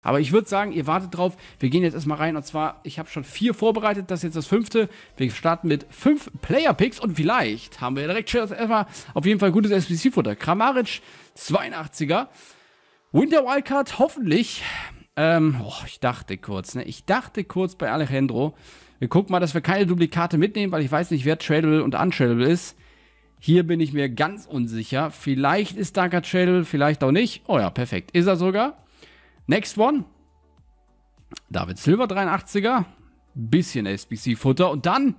Aber ich würde sagen, ihr wartet drauf. Wir gehen jetzt erstmal rein. Und zwar, ich habe schon vier vorbereitet. Das ist jetzt das fünfte. Wir starten mit fünf Player-Picks. Und vielleicht haben wir direkt schon erstmal auf jeden Fall gutes SPC-Futter. Kramaric, 82er. Winter Wildcard, hoffentlich. Ähm, oh, ich dachte kurz, ne? Ich dachte kurz bei Alejandro. Wir gucken mal, dass wir keine Duplikate mitnehmen, weil ich weiß nicht, wer tradable und untradable ist. Hier bin ich mir ganz unsicher. Vielleicht ist Danker tradable, vielleicht auch nicht. Oh ja, perfekt. Ist er sogar. Next one. David Silver, 83er. Bisschen SBC-Futter. Und dann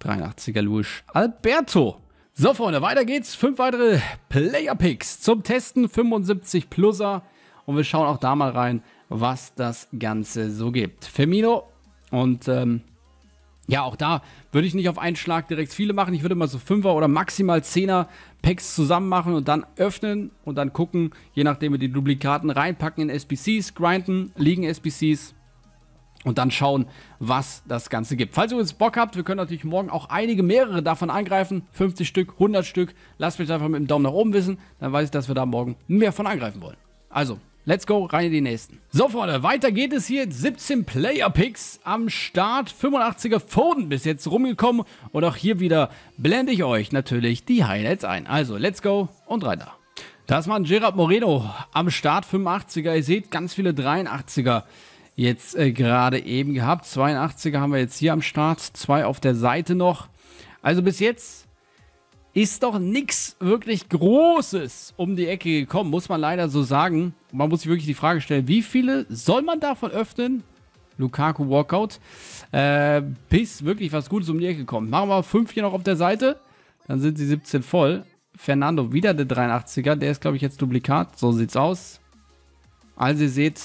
83er Luis Alberto. So, Freunde, weiter geht's. Fünf weitere Player-Picks zum Testen. 75 Pluser. Und wir schauen auch da mal rein, was das Ganze so gibt. Firmino und ähm, ja, auch da würde ich nicht auf einen Schlag direkt viele machen. Ich würde mal so 5er oder maximal 10er Packs zusammen machen und dann öffnen und dann gucken, je nachdem wir die Duplikaten reinpacken in SBCs, grinden, liegen SBCs und dann schauen, was das Ganze gibt. Falls ihr übrigens Bock habt, wir können natürlich morgen auch einige, mehrere davon angreifen. 50 Stück, 100 Stück. Lasst mich einfach mit dem Daumen nach oben wissen. Dann weiß ich, dass wir da morgen mehr von angreifen wollen. Also, Let's go, rein in die nächsten. So, Freunde, weiter geht es hier. 17 Player-Picks am Start. 85er Foden bis jetzt rumgekommen. Und auch hier wieder blende ich euch natürlich die Highlights ein. Also, let's go und rein da. Das war Gerard Moreno am Start, 85er. Ihr seht, ganz viele 83er jetzt äh, gerade eben gehabt. 82er haben wir jetzt hier am Start, zwei auf der Seite noch. Also bis jetzt ist doch nichts wirklich Großes um die Ecke gekommen, muss man leider so sagen. Man muss sich wirklich die Frage stellen, wie viele soll man davon öffnen? Lukaku Walkout. Äh, bis wirklich was Gutes um die Ecke kommt. Machen wir fünf hier noch auf der Seite. Dann sind sie 17 voll. Fernando wieder der 83er. Der ist, glaube ich, jetzt Duplikat. So sieht's aus. Also ihr seht,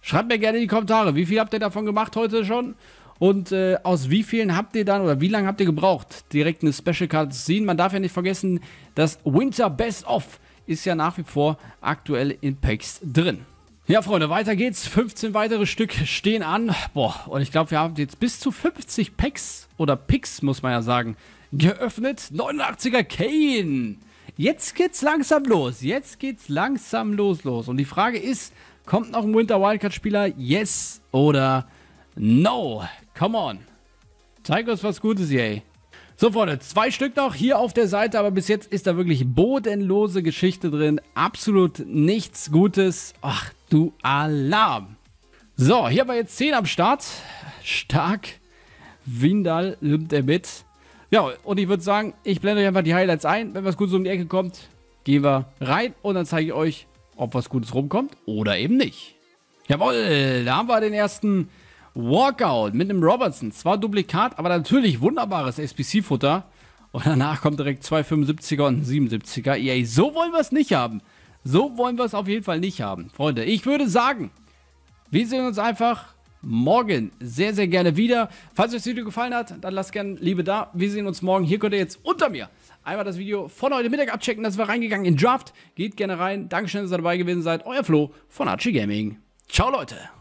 schreibt mir gerne in die Kommentare, wie viel habt ihr davon gemacht heute schon? Und äh, aus wie vielen habt ihr dann oder wie lange habt ihr gebraucht, direkt eine Special Card zu ziehen? Man darf ja nicht vergessen, das Winter Best Off ist ja nach wie vor aktuell in Packs drin. Ja, Freunde, weiter geht's. 15 weitere Stück stehen an. Boah, und ich glaube, wir haben jetzt bis zu 50 Packs oder Picks, muss man ja sagen, geöffnet. 89er Kane. Jetzt geht's langsam los. Jetzt geht's langsam los, los. Und die Frage ist, kommt noch ein Winter Wildcard-Spieler? Yes oder No, come on. Zeig uns was Gutes, yay. So, Freunde, zwei Stück noch hier auf der Seite, aber bis jetzt ist da wirklich bodenlose Geschichte drin. Absolut nichts Gutes. Ach, du Alarm. So, hier haben wir jetzt 10 am Start. Stark. Windal nimmt er mit. Ja, und ich würde sagen, ich blende euch einfach die Highlights ein. Wenn was Gutes um die Ecke kommt, gehen wir rein und dann zeige ich euch, ob was Gutes rumkommt oder eben nicht. Jawohl, da haben wir den ersten Walkout mit einem Robertson. Zwar Duplikat, aber natürlich wunderbares SPC-Futter. Und danach kommt direkt zwei 75er und 77er. Yay, so wollen wir es nicht haben. So wollen wir es auf jeden Fall nicht haben. Freunde, ich würde sagen, wir sehen uns einfach morgen sehr, sehr gerne wieder. Falls euch das Video gefallen hat, dann lasst gerne Liebe da. Wir sehen uns morgen. Hier könnt ihr jetzt unter mir einmal das Video von heute Mittag abchecken. Das war reingegangen in Draft. Geht gerne rein. Dankeschön, dass ihr dabei gewesen seid. Euer Flo von Archie Gaming. Ciao, Leute.